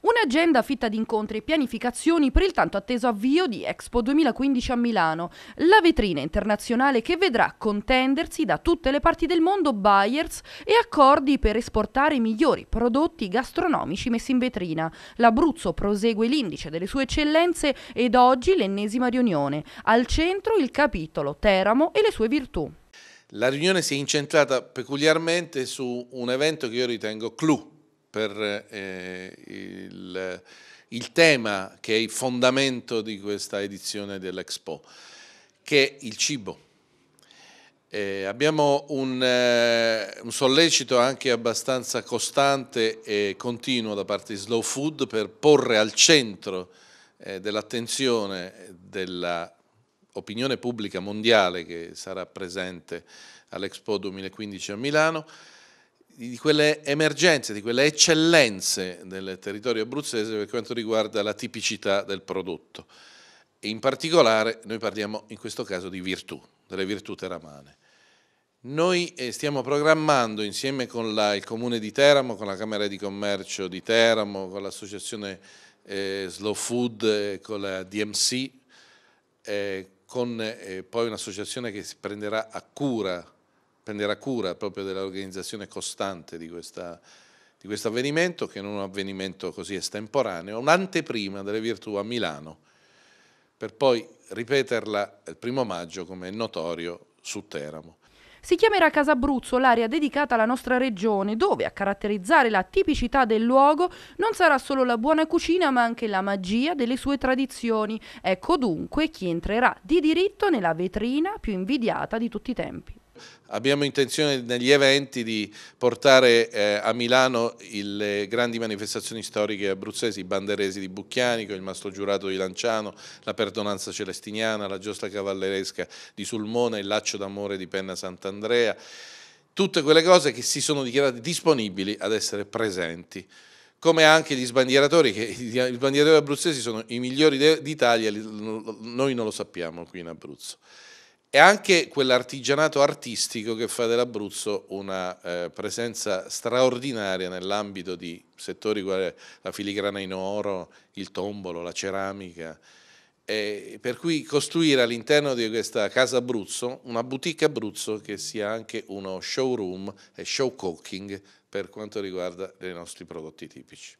Un'agenda fitta di incontri e pianificazioni per il tanto atteso avvio di Expo 2015 a Milano, la vetrina internazionale che vedrà contendersi da tutte le parti del mondo buyers e accordi per esportare i migliori prodotti gastronomici messi in vetrina. L'Abruzzo prosegue l'indice delle sue eccellenze ed oggi l'ennesima riunione. Al centro il capitolo Teramo e le sue virtù. La riunione si è incentrata peculiarmente su un evento che io ritengo clou per eh, il, il tema che è il fondamento di questa edizione dell'Expo, che è il cibo. Eh, abbiamo un, eh, un, sollecito anche abbastanza costante e continuo da parte di Slow Food per porre al centro eh, dell'attenzione dell'opinione pubblica mondiale che sarà presente all'Expo 2015 a Milano di quelle emergenze, di quelle eccellenze del territorio abruzzese per quanto riguarda la tipicità del prodotto. E in particolare noi parliamo in questo caso di virtù, delle virtù teramane. Noi eh, stiamo programmando insieme con la, il Comune di Teramo, con la Camera di Commercio di Teramo, con l'associazione eh, Slow Food, eh, con la DMC, eh, con eh, poi un'associazione che si prenderà a cura prenderà cura proprio dell'organizzazione costante di, questa, di questo avvenimento, che non è un avvenimento così estemporaneo, un'anteprima delle virtù a Milano, per poi ripeterla il primo maggio, come è notorio, su Teramo. Si chiamerà Casa Abruzzo l'area dedicata alla nostra regione, dove a caratterizzare la tipicità del luogo non sarà solo la buona cucina, ma anche la magia delle sue tradizioni. Ecco dunque chi entrerà di diritto nella vetrina più invidiata di tutti i tempi abbiamo intenzione negli eventi di portare eh, a Milano le grandi manifestazioni storiche abruzzesi, i banderesi di Bucchianico, il mastro giurato di Lanciano, la perdonanza celestiniana, la giostra cavalleresca di Sulmona, il laccio d'amore di Penna Sant'Andrea, tutte quelle cose che si sono dichiarate disponibili ad essere presenti come anche gli sbandieratori, che i sbandieratori abruzzesi sono i migliori d'Italia, noi non lo sappiamo qui in Abruzzo e anche quell'artigianato artistico che fa dell'Abruzzo una eh, presenza straordinaria nell'ambito di settori quali la filigrana in oro, il tombolo, la ceramica. E per cui costruire all'interno di questa casa Abruzzo una boutique Abruzzo che sia anche uno showroom e show cooking per quanto riguarda i nostri prodotti tipici.